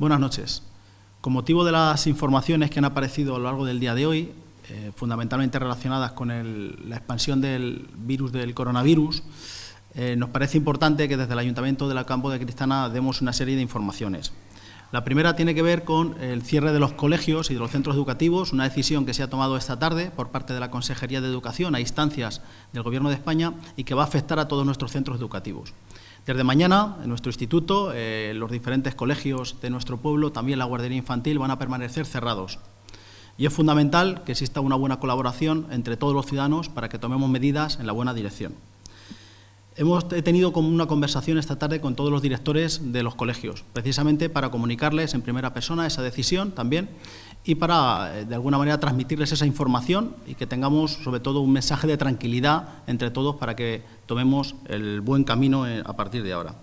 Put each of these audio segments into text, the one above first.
Buenas noches. Con motivo de las informaciones que han aparecido a lo largo del día de hoy, eh, fundamentalmente relacionadas con la expansión del virus del coronavirus, eh, nos parece importante que desde el Ayuntamiento de la Campo de Cristana demos una serie de informaciones. La primera tiene que ver con el cierre de los colegios y de los centros educativos, una decisión que se ha tomado esta tarde por parte de la Consejería de Educación a instancias del Gobierno de España y que va a afectar a todos nuestros centros educativos de mañana, en nuestro instituto, eh, los diferentes colegios de nuestro pueblo, también la guardería infantil, van a permanecer cerrados. Y es fundamental que exista una buena colaboración entre todos los ciudadanos para que tomemos medidas en la buena dirección. Hemos he tenido como una conversación esta tarde con todos los directores de los colegios, precisamente para comunicarles en primera persona esa decisión también y para, eh, de alguna manera, transmitirles esa información y que tengamos, sobre todo, un mensaje de tranquilidad entre todos para que tomemos el buen camino eh, a partir de ahora.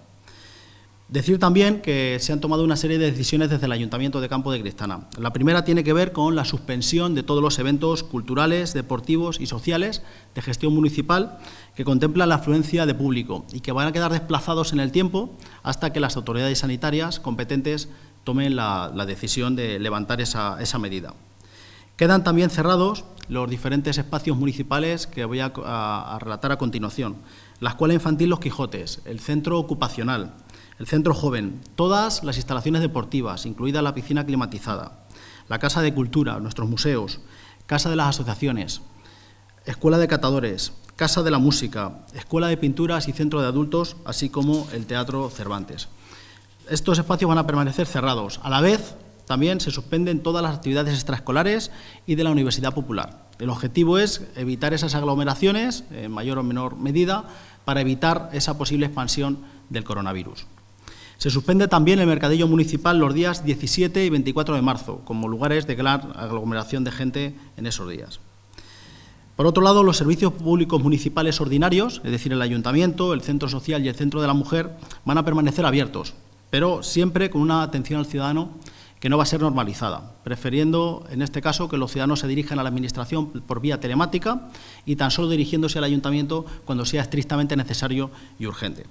Decir también que se han tomado una serie de decisiones desde el Ayuntamiento de Campo de Cristana. La primera tiene que ver con la suspensión de todos los eventos culturales, deportivos y sociales de gestión municipal que contemplan la afluencia de público y que van a quedar desplazados en el tiempo hasta que las autoridades sanitarias competentes tomen la, decisión de levantar esa, esa medida. Quedan también cerrados los diferentes espacios municipales que voy a, relatar a continuación. La Escuela Infantil Los Quijotes, el Centro Ocupacional, el Centro Joven, todas las instalaciones deportivas, incluida la piscina climatizada, la Casa de Cultura, nuestros museos, Casa de las Asociaciones, Escuela de Catadores, Casa de la Música, Escuela de Pinturas y Centro de Adultos, así como el Teatro Cervantes. Estos espacios van a permanecer cerrados. A la vez, también se suspenden todas las actividades extraescolares y de la Universidad Popular. El objetivo es evitar esas aglomeraciones, en mayor o menor medida, para evitar esa posible expansión del coronavirus. Se suspende también el mercadillo municipal los días 17 y 24 de marzo, como lugares de gran aglomeración de gente en esos días. Por otro lado, los servicios públicos municipales ordinarios, es decir, el ayuntamiento, el centro social y el centro de la mujer, van a permanecer abiertos, pero siempre con una atención al ciudadano que no va a ser normalizada, prefiriendo, en este caso, que los ciudadanos se dirijan a la Administración por vía telemática y tan solo dirigiéndose al Ayuntamiento cuando sea estrictamente necesario y urgente.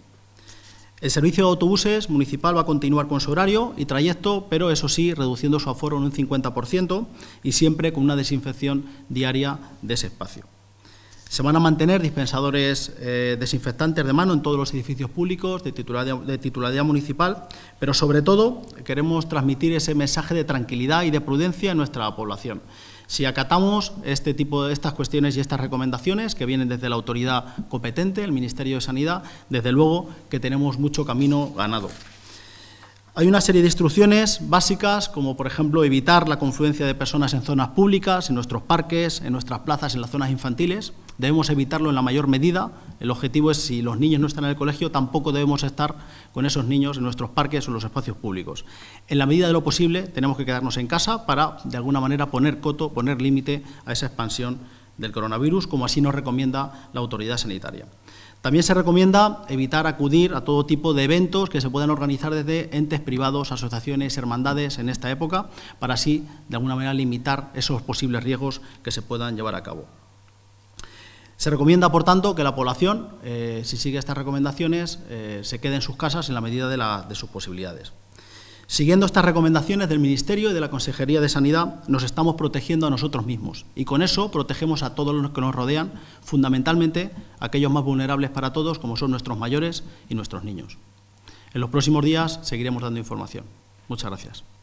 El servicio de autobuses municipal va a continuar con su horario y trayecto, pero eso sí, reduciendo su aforo en un 50% y siempre con una desinfección diaria de ese espacio. Se van a mantener dispensadores eh, desinfectantes de mano en todos los edificios públicos de titularidad, de titularidad, municipal, pero sobre todo queremos transmitir ese mensaje de tranquilidad y de prudencia en nuestra población. Si acatamos este tipo de estas cuestiones y estas recomendaciones que vienen desde la autoridad competente, el Ministerio de Sanidad, desde luego que tenemos mucho camino ganado. Hay una serie de instrucciones básicas, como por ejemplo evitar la confluencia de personas en zonas públicas, en nuestros parques, en nuestras plazas, en las zonas infantiles. Debemos evitarlo en la mayor medida. El objetivo es, si los niños no están en el colegio, tampoco debemos estar con esos niños en nuestros parques o en los espacios públicos. En la medida de lo posible, tenemos que quedarnos en casa para, de alguna manera, poner coto, poner límite a esa expansión del coronavirus, como así nos recomienda la autoridad sanitaria. También se recomienda evitar acudir a todo tipo de eventos que se puedan organizar desde entes privados, asociaciones, hermandades en esta época, para así, de alguna manera, limitar esos posibles riesgos que se puedan llevar a cabo. Se recomienda, por tanto, que la población, eh, si sigue estas recomendaciones, eh, se quede en sus casas en la medida de sus posibilidades. Siguiendo estas recomendaciones del Ministerio y de la Consejería de Sanidad, nos estamos protegiendo a nosotros mismos y con eso protegemos a todos los que nos rodean, fundamentalmente aquellos más vulnerables para todos, como son nuestros mayores y nuestros niños. En los próximos días seguiremos dando información. Muchas gracias.